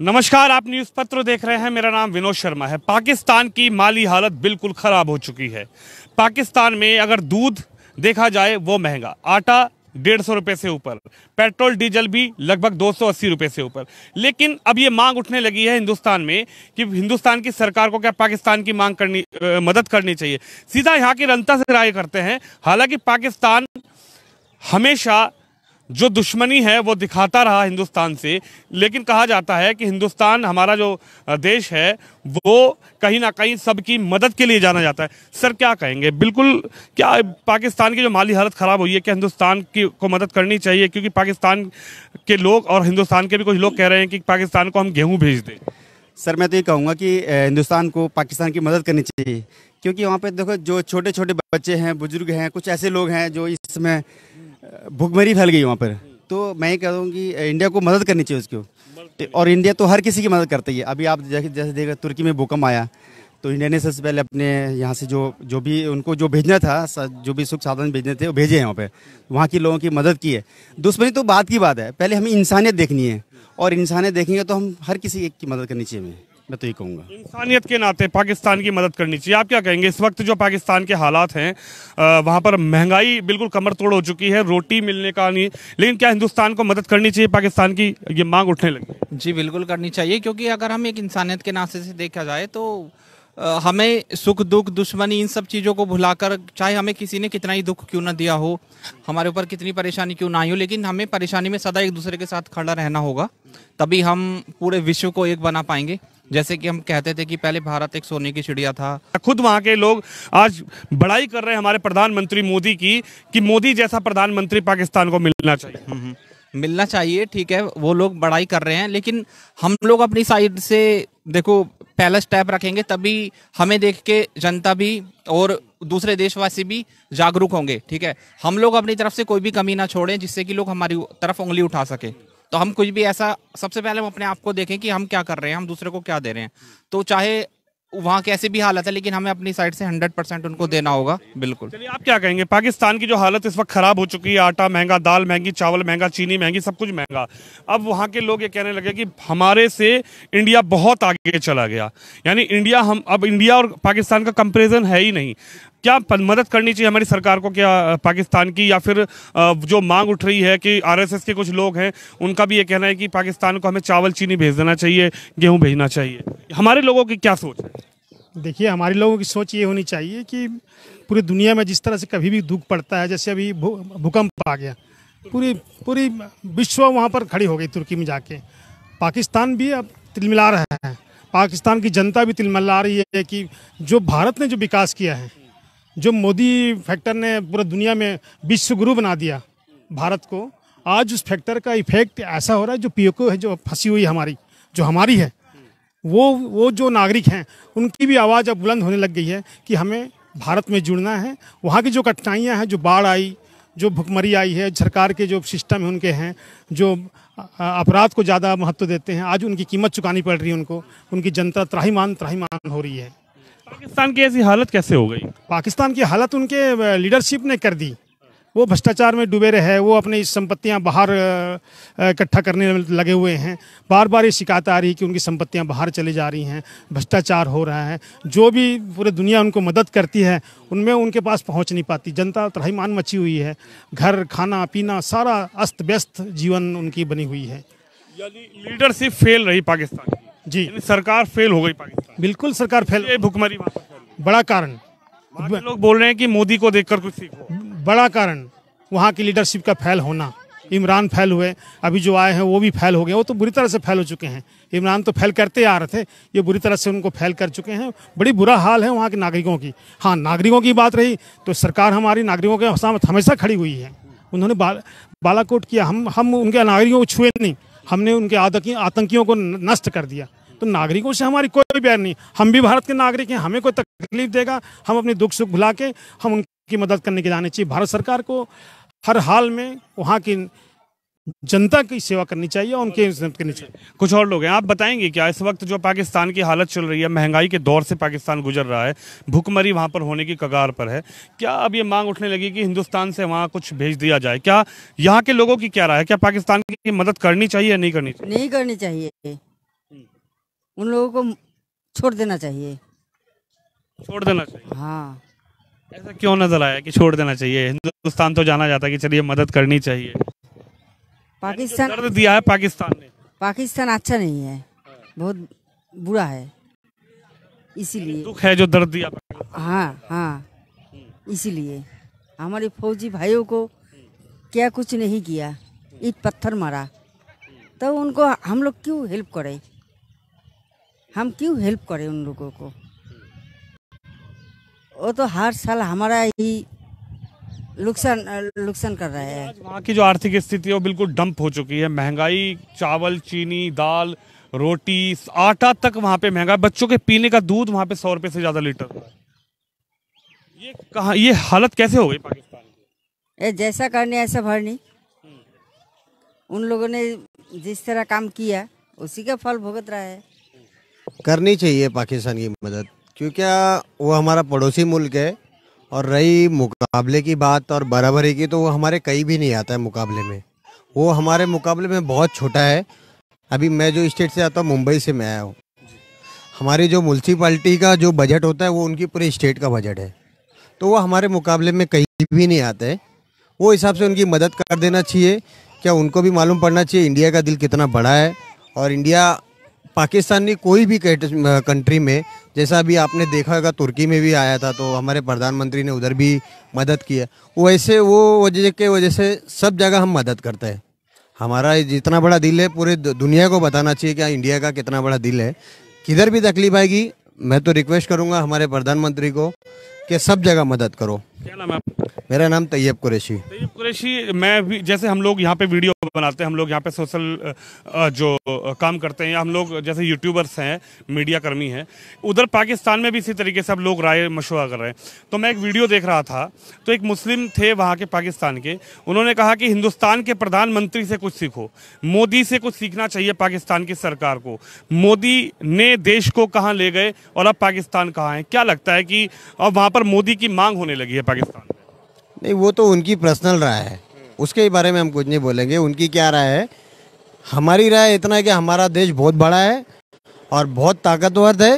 नमस्कार आप न्यूज़ पत्र देख रहे हैं मेरा नाम विनोद शर्मा है पाकिस्तान की माली हालत बिल्कुल ख़राब हो चुकी है पाकिस्तान में अगर दूध देखा जाए वो महंगा आटा डेढ़ सौ रुपये से ऊपर पेट्रोल डीजल भी लगभग दो सौ अस्सी रुपये से ऊपर लेकिन अब ये मांग उठने लगी है हिंदुस्तान में कि हिंदुस्तान की सरकार को क्या पाकिस्तान की मांग करनी आ, मदद करनी चाहिए सीधा यहाँ की रनता से राय करते हैं हालांकि पाकिस्तान हमेशा जो दुश्मनी है वो दिखाता रहा हिंदुस्तान से लेकिन कहा जाता है कि हिंदुस्तान हमारा जो देश है वो कहीं ना कहीं सबकी मदद के लिए जाना जाता है सर क्या कहेंगे बिल्कुल क्या पाकिस्तान की जो माली हालत ख़राब हुई है क्या हिंदुस्तान की को मदद करनी चाहिए क्योंकि पाकिस्तान के लोग और हिंदुस्तान के भी कुछ लोग कह रहे हैं कि पाकिस्तान को हम गेहूँ भेज दें सर मैं तो ये कहूँगा कि हिंदुस्तान को पाकिस्तान की मदद करनी चाहिए क्योंकि वहाँ पर देखो जो छोटे छोटे बच्चे हैं बुजुर्ग हैं कुछ ऐसे लोग हैं जो इसमें भुखमरी फैल गई वहाँ पर तो मैं ये कह हूँ कि इंडिया को मदद करनी चाहिए उसको और इंडिया तो हर किसी की मदद करती है अभी आप जैसे देख तुर्की में भूकंप आया तो इंडिया ने सबसे पहले अपने यहाँ से जो जो भी उनको जो भेजना था जो भी सुख साधन भेजने थे वो भेजे हैं वहाँ पे वहाँ के लोगों की मदद की है दुश्मनी तो बात की बात है पहले हमें इंसानियत देखनी है और इंसानियत देखेंगे तो हम हर किसी एक की मदद करनी चाहिए हमें मैं तो ये कहूँगा इंसानियत के नाते पाकिस्तान की मदद करनी चाहिए आप क्या कहेंगे इस वक्त जो पाकिस्तान के हालात हैं वहाँ पर महंगाई बिल्कुल कमर तोड़ हो चुकी है रोटी मिलने का नहीं लेकिन क्या हिंदुस्तान को मदद करनी चाहिए पाकिस्तान की ये मांग उठने लगी जी बिल्कुल करनी चाहिए क्योंकि अगर हम एक इंसानियत के नाते से देखा जाए तो हमें सुख दुख दुश्मनी इन सब चीज़ों को भुलाकर चाहे हमें किसी ने कितना ही दुख क्यों ना दिया हो हमारे ऊपर कितनी परेशानी क्यों ना आई हो लेकिन हमें परेशानी में सदा एक दूसरे के साथ खड़ा रहना होगा तभी हम पूरे विश्व को एक बना पाएंगे जैसे कि हम कहते थे कि पहले भारत एक सोने की चिड़िया था खुद वहाँ के लोग आज बड़ाई कर रहे हैं हमारे प्रधानमंत्री मोदी की कि मोदी जैसा प्रधानमंत्री पाकिस्तान को मिलना चाहिए हम्म, हम्म। मिलना चाहिए ठीक है वो लोग बड़ाई कर रहे हैं लेकिन हम लोग अपनी साइड से देखो पहला स्टेप रखेंगे तभी हमें देख के जनता भी और दूसरे देशवासी भी जागरूक होंगे ठीक है हम लोग अपनी तरफ से कोई भी कमी ना छोड़ें जिससे कि लोग हमारी तरफ उंगली उठा सकें तो हम कुछ भी ऐसा सबसे पहले हम अपने आप को देखें कि हम क्या कर रहे हैं हम दूसरे को क्या दे रहे हैं तो चाहे वहाँ कैसी भी हालत है लेकिन हमें अपनी साइड से 100 परसेंट उनको देना होगा बिल्कुल चलिए आप क्या कहेंगे पाकिस्तान की जो हालत इस वक्त ख़राब हो चुकी है आटा महंगा दाल महंगी चावल महंगा चीनी महंगी सब कुछ महंगा अब वहाँ के लोग ये कहने लगे कि हमारे से इंडिया बहुत आगे चला गया यानी इंडिया हम अब इंडिया और पाकिस्तान का कंपेरिजन है ही नहीं क्या मदद करनी चाहिए हमारी सरकार को क्या पाकिस्तान की या फिर जो मांग उठ रही है कि आरएसएस के कुछ लोग हैं उनका भी ये कहना है कि पाकिस्तान को हमें चावल चीनी भेज देना चाहिए गेहूँ भेजना चाहिए हमारे लोगों की क्या सोच है देखिए हमारे लोगों की सोच ये होनी चाहिए कि पूरी दुनिया में जिस तरह से कभी भी दुख पड़ता है जैसे अभी भूकंप आ गया पूरी पूरी विश्व वहाँ पर खड़ी हो गई तुर्की में जाके पाकिस्तान भी अब तिलमिला रहा है पाकिस्तान की जनता भी तिलमिला रही है कि जो भारत ने जो विकास किया है जो मोदी फैक्टर ने पूरा दुनिया में विश्व गुरु बना दिया भारत को आज उस फैक्टर का इफेक्ट ऐसा हो रहा है जो पी है जो फंसी हुई हमारी जो हमारी है वो वो जो नागरिक हैं उनकी भी आवाज़ अब बुलंद होने लग गई है कि हमें भारत में जुड़ना है वहाँ की जो कठिनाइयाँ हैं जो बाढ़ आई जो भुखमरी आई है सरकार के जो सिस्टम है उनके हैं जो अपराध को ज़्यादा महत्व देते हैं आज उनकी कीमत चुकानी पड़ रही है उनको उनकी जनता त्राहीमान त्राहीमान हो रही है पाकिस्तान की ऐसी हालत कैसे हो गई पाकिस्तान की हालत उनके लीडरशिप ने कर दी वो भ्रष्टाचार में डूबे रहे वो अपनी संपत्तियां बाहर इकट्ठा करने में लगे हुए हैं बार बार ये शिकायत आ रही है कि उनकी संपत्तियां बाहर चली जा रही हैं भ्रष्टाचार हो रहा है जो भी पूरी दुनिया उनको मदद करती है उनमें उनके पास पहुंच नहीं पाती जनता त्रहीमान मची हुई है घर खाना पीना सारा अस्त व्यस्त जीवन उनकी बनी हुई है यानी लीडरशिप फेल रही पाकिस्तान जी सरकार फेल हो गई पाकिस्तान बिल्कुल सरकार फैल भुखमरी बड़ा कारण लोग बोल रहे हैं कि मोदी को देखकर कुछ सीखो बड़ा कारण वहाँ की लीडरशिप का फैल होना इमरान फैल हुए अभी जो आए हैं वो भी फैल हो गए वो तो बुरी तरह से फैल हो चुके हैं इमरान तो फैल करते आ रहे थे ये बुरी तरह से उनको फैल कर चुके हैं बड़ी बुरा हाल है वहाँ के नागरिकों की हाँ नागरिकों की बात रही तो सरकार हमारी नागरिकों के सामने हमेशा खड़ी हुई है उन्होंने बा, बालाकोट किया हम हम उनके नागरिकों को छुए नहीं हमने उनके आतंकियों को नष्ट कर दिया तो नागरिकों से हमारी कोई बैर नहीं हम भी भारत के नागरिक हैं हमें कोई तकलीफ देगा हम अपने दुख सुख भुला के हम उनकी मदद करने के जाने चाहिए भारत सरकार को हर हाल में वहाँ की जनता की सेवा करनी चाहिए और उनके करनी चाहिए कुछ और लोग हैं आप बताएंगे क्या इस वक्त जो पाकिस्तान की हालत चल रही है महंगाई के दौर से पाकिस्तान गुजर रहा है भुखमरी वहाँ पर होने की कगार पर है क्या अब ये मांग उठने लगी कि हिंदुस्तान से वहाँ कुछ भेज दिया जाए क्या यहाँ के लोगों की क्या राय है क्या पाकिस्तान की मदद करनी चाहिए या नहीं करनी चाहिए नहीं करनी चाहिए उन लोगों को छोड़ देना चाहिए छोड़ देना चाहिए हाँ ऐसा क्यों नजर आया कि छोड़ देना चाहिए हिंदुस्तान तो जाना जाता है कि चलिए मदद करनी चाहिए पाकिस्तान दर्द दिया है पाकिस्तान ने पाकिस्तान अच्छा नहीं है बहुत बुरा है इसीलिए दुख है जो दर्द दिया हाँ हाँ इसीलिए हमारे फौजी भाइयों को क्या कुछ नहीं किया ईट पत्थर मारा तो उनको हम लोग क्यों हेल्प करें हम क्यों हेल्प करें उन लोगों को वो तो हर साल हमारा ही नुकसान नुकसान कर रहा है वहाँ की जो आर्थिक स्थिति है वो बिल्कुल डंप हो चुकी है महंगाई चावल चीनी दाल रोटी आटा तक वहाँ पे महंगा बच्चों के पीने का दूध वहाँ पे सौ रुपये से ज़्यादा लीटर ये कहा ये हालत कैसे हो गई पाकिस्तान की ये जैसा करने ऐसा भरनी हम्म। उन लोगों ने जिस तरह काम किया उसी का फल भुगत रहा है करनी चाहिए पाकिस्तान की मदद क्योंकि वो हमारा पड़ोसी मुल्क है और रही मुकाबले की बात और बराबरी की तो वो हमारे कहीं भी नहीं आता है मुकाबले में वो हमारे मुकाबले में बहुत छोटा है अभी मैं जो स्टेट से आता हूँ मुंबई से मैं आया हूँ हमारी जो म्यूनसिपाल्टी का जो बजट होता है वो उनकी पूरे स्टेट का बजट है तो वो हमारे मुकाबले में कहीं भी नहीं आते वो हिसाब से उनकी मदद कर देना चाहिए क्या उनको भी मालूम पड़ना चाहिए इंडिया का दिल कितना बड़ा है और इंडिया पाकिस्तानी कोई भी कंट्री में जैसा भी आपने देखा होगा तुर्की में भी आया था तो हमारे प्रधानमंत्री ने उधर भी मदद की है वैसे वो वजह के वजह से सब जगह हम मदद करते हैं हमारा जितना बड़ा दिल है पूरे दुनिया को बताना चाहिए कि हाँ, इंडिया का कितना बड़ा दिल है किधर भी तकलीफ आएगी मैं तो रिक्वेस्ट करूंगा हमारे प्रधानमंत्री को कि सब जगह मदद करो क्या नाम है मेरा नाम तैयब कुरैशी तैयब कुरैशी मैं भी जैसे हम लोग यहाँ पे वीडियो बनाते हैं हम लोग यहाँ पे सोशल जो काम करते हैं हम लोग जैसे यूट्यूबर्स हैं मीडिया कर्मी हैं उधर पाकिस्तान में भी इसी तरीके से अब लोग राय मशवरा कर रहे हैं तो मैं एक वीडियो देख रहा था तो एक मुस्लिम थे वहाँ के पाकिस्तान के उन्होंने कहा कि हिंदुस्तान के प्रधानमंत्री से कुछ सीखो मोदी से कुछ सीखना चाहिए पाकिस्तान की सरकार को मोदी ने देश को कहाँ ले गए और अब पाकिस्तान कहाँ है क्या लगता है कि अब वहाँ पर पर मोदी की मांग होने लगी है पाकिस्तान में नहीं वो तो उनकी पर्सनल राय है उसके बारे में हम कुछ नहीं बोलेंगे उनकी क्या राय है हमारी राय इतना है कि हमारा देश बहुत बड़ा है और बहुत ताकतवर है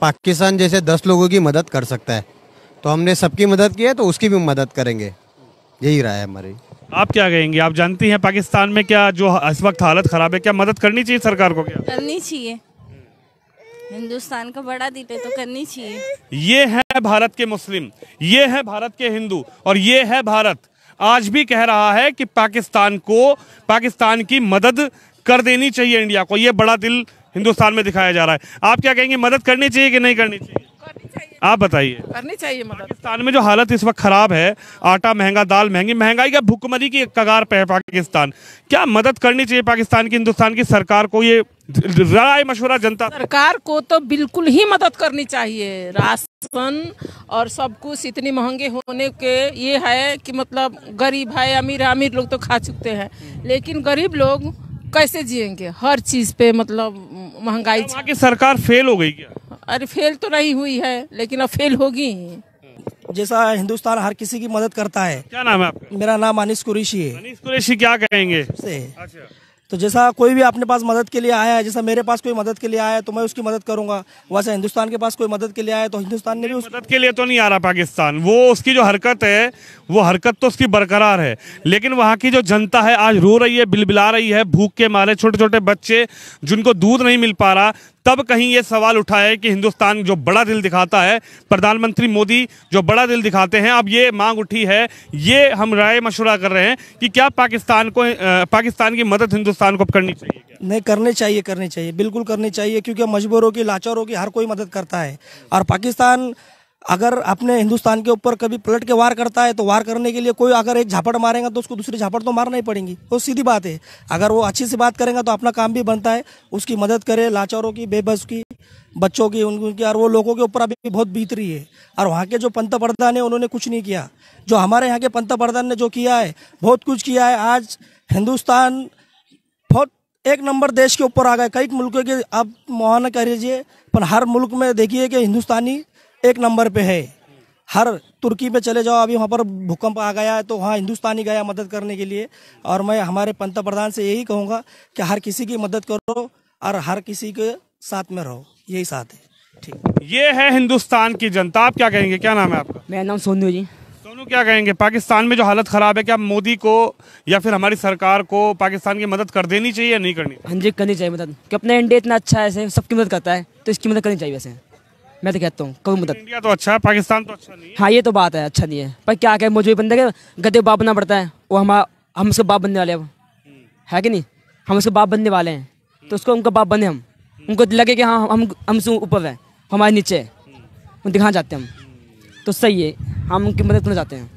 पाकिस्तान जैसे दस लोगों की मदद कर सकता है तो हमने सबकी मदद की है तो उसकी भी मदद करेंगे यही राय है हमारी आप क्या कहेंगे आप जानती हैं पाकिस्तान में क्या जो इस वक्त हालत ख़राब है क्या मदद करनी चाहिए सरकार को क्या करनी चाहिए हिंदुस्तान का बड़ा दिल है तो करनी चाहिए ये है भारत के मुस्लिम ये है भारत के हिंदू और ये है भारत आज भी कह रहा है कि पाकिस्तान को पाकिस्तान की मदद कर देनी चाहिए इंडिया को ये बड़ा दिल हिंदुस्तान में दिखाया जा रहा है आप क्या कहेंगे मदद करनी चाहिए कि नहीं करनी चाहिए आप बताइए करनी चाहिए मदद पाकिस्तान में जो हालत इस वक्त खराब है आटा महंगा दाल महंगी महंगाई का भुखमरी की कगार पे है पाकिस्तान क्या मदद करनी चाहिए पाकिस्तान की हिंदुस्तान की सरकार को ये राय मशवरा जनता सरकार को तो बिल्कुल ही मदद करनी चाहिए राशन और सब कुछ इतनी महंगे होने के ये है कि मतलब गरीब है अमीर है अमीर लोग तो खा चुकते हैं लेकिन गरीब लोग कैसे जिएंगे हर चीज पे मतलब महंगाई की सरकार फेल हो गई क्या अरे फेल तो नहीं हुई है लेकिन अब फेल होगी जैसा हिंदुस्तान हर किसी की मदद करता है क्या नाम है आपका मेरा नाम अनिश कुरेशी है अनिश कुरेशी क्या कहेंगे से अच्छा तो जैसा कोई भी अपने पास मदद के लिए आया है जैसा मेरे पास कोई मदद के लिए आया है तो मैं उसकी मदद करूंगा वैसे हिंदुस्तान के पास कोई मदद के लिए आया है तो हिंदुस्तान ने भी मदद के लिए तो नहीं आ रहा पाकिस्तान वो उसकी जो हरकत है वो हरकत तो उसकी बरकरार है लेकिन वहाँ की जो जनता है आज रो रही है बिलबिला रही है भूख के मारे छोटे छोटे बच्चे जिनको दूध नहीं मिल पा रहा तब कहीं ये सवाल उठा है कि हिंदुस्तान जो बड़ा दिल दिखाता है प्रधानमंत्री मोदी जो बड़ा दिल दिखाते हैं अब ये मांग उठी है ये हम राय मशुरा कर रहे हैं कि क्या पाकिस्तान को पाकिस्तान की मदद हिंदुस्तान को करनी चाहिए नहीं करने चाहिए करने चाहिए बिल्कुल करने चाहिए क्योंकि मजबूरों की लाचारों की हर कोई मदद करता है और पाकिस्तान अगर अपने हिंदुस्तान के ऊपर कभी पलट के वार करता है तो वार करने के लिए कोई अगर एक झापड़ मारेगा तो उसको दूसरी झापड़ तो मारना ही पड़ेंगी वो सीधी बात है अगर वो अच्छी से बात करेगा तो अपना काम भी बनता है उसकी मदद करे लाचारों की बेबस की बच्चों की उनकी और वो लोगों के ऊपर अभी बहुत बीत रही है और वहाँ के जो पंत प्रधान है उन्होंने कुछ नहीं किया जो हमारे यहाँ के पंत प्रधान ने जो किया है बहुत कुछ किया है आज हिंदुस्तान बहुत एक नंबर देश के ऊपर आ गए कई मुल्कों के आप मुआना कह लीजिए पर हर मुल्क में देखिए कि हिंदुस्तानी एक नंबर पे है हर तुर्की में चले जाओ अभी वहाँ पर भूकंप आ गया है तो वहाँ हिंदुस्तानी गया मदद करने के लिए और मैं हमारे पंत प्रधान से यही कहूँगा कि हर किसी की मदद करो और हर किसी के साथ में रहो यही साथ है ठीक ये है हिंदुस्तान की जनता आप क्या कहेंगे क्या नाम है आपका मेरा नाम सोनू जी सोनू क्या कहेंगे पाकिस्तान में जो हालत ख़राब है क्या मोदी को या फिर हमारी सरकार को पाकिस्तान की मदद कर देनी चाहिए या नहीं करनी हाँ जी करनी चाहिए मदद कि अपना इंडिया इतना अच्छा है सबकी मदद करता है तो इसकी मदद करनी चाहिए वैसे मैं तो कहता हूँ कोई मदद इंडिया तो अच्छा है पाकिस्तान तो अच्छा नहीं है हाँ ये तो बात है अच्छा नहीं है पर क्या क्या मुझे बंदे के गद्दे बाप बनना पड़ता है वो हम हम उसके बाप बनने वाले अब हम्म। है कि नहीं हम उसके बाप बनने वाले हैं तो उसको उनका बाप बने हम हम्म। उनको लगे कि हाँ हम हमसे ऊपर है हमारे नीचे है हम्म। दिखाना चाहते हैं हम तो सही है हम उनकी मदद करना चाहते हैं